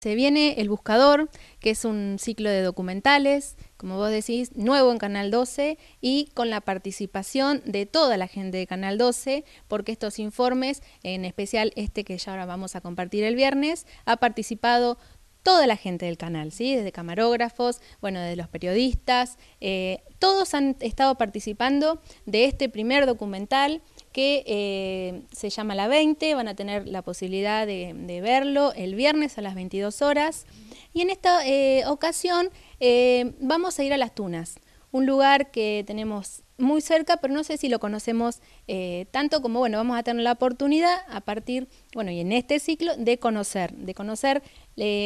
Se viene El Buscador, que es un ciclo de documentales, como vos decís, nuevo en Canal 12 y con la participación de toda la gente de Canal 12, porque estos informes, en especial este que ya ahora vamos a compartir el viernes, ha participado toda la gente del canal, ¿sí? Desde camarógrafos, bueno, desde los periodistas, eh, todos han estado participando de este primer documental que eh, se llama La 20, van a tener la posibilidad de, verlo el viernes a las 22 horas. Y en esta eh, ocasión eh, vamos a ir a Las Tunas, un lugar que tenemos muy cerca, pero no sé si lo conocemos tanto como, bueno, vamos a tener la oportunidad a partir, bueno, y en este ciclo, de conocer, de conocer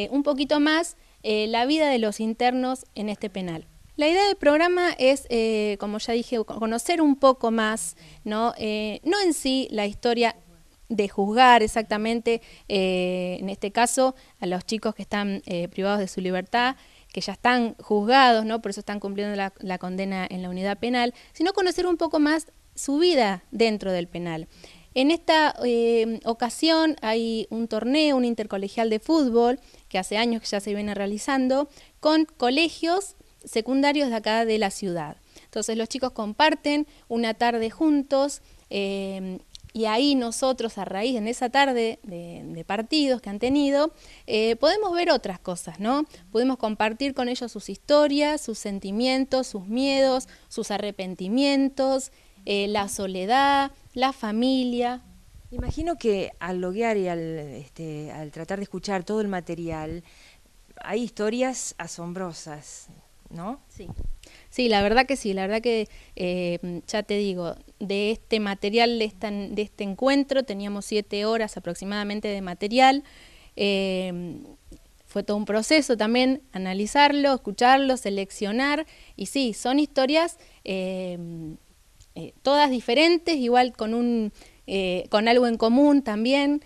un poquito más la vida de los internos en este penal. La idea del programa es, eh, como ya dije, conocer un poco más, ¿no? Eh, no en sí la historia de juzgar exactamente, eh, en este caso, a los chicos que están privados de su libertad, que ya están juzgados, ¿no? Por eso están cumpliendo la, condena en la unidad penal, sino conocer un poco más su vida dentro del penal. En esta ocasión hay un torneo, un intercolegial de fútbol, que hace años que ya se viene realizando, con colegios secundarios de acá de la ciudad. Entonces los chicos comparten una tarde juntos eh, y ahí nosotros a raíz en esa tarde de, partidos que han tenido, eh, podemos ver otras cosas, ¿no? Podemos compartir con ellos sus historias, sus sentimientos, sus miedos, sus arrepentimientos, eh, la soledad, la familia. Imagino que al loguear y al, este, al tratar de escuchar todo el material, hay historias asombrosas, ¿no? Sí. Sí, la verdad que sí, la verdad que eh, ya te digo, de este material, de, este encuentro, teníamos siete horas aproximadamente de material. Eh, fue todo un proceso también analizarlo, escucharlo, seleccionar. Y sí, son historias eh, todas diferentes, igual con, un, con algo en común también.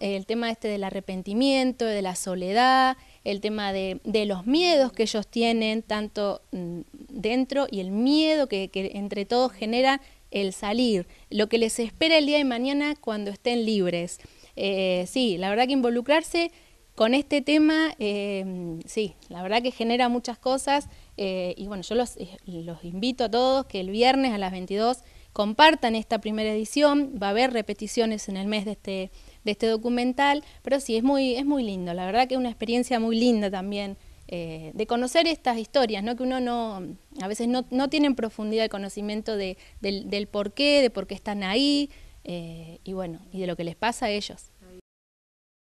El tema este del arrepentimiento, de la soledad, el tema de, los miedos que ellos tienen, tanto mm, dentro y el miedo que, entre todos genera el salir, lo que les espera el día de mañana cuando estén libres. Eh, sí, la verdad que involucrarse con este tema, eh, sí, la verdad que genera muchas cosas eh, y bueno, yo los invito a todos que el viernes a las 22 compartan esta primera edición, va a haber repeticiones en el mes de este, de este documental, pero sí, es muy, es muy lindo, la verdad que es una experiencia muy linda también eh, de conocer estas historias, ¿no? que uno no, a veces no, no tiene profundidad el conocimiento de, del, por qué, de por qué están ahí, eh, y bueno, y de lo que les pasa a ellos.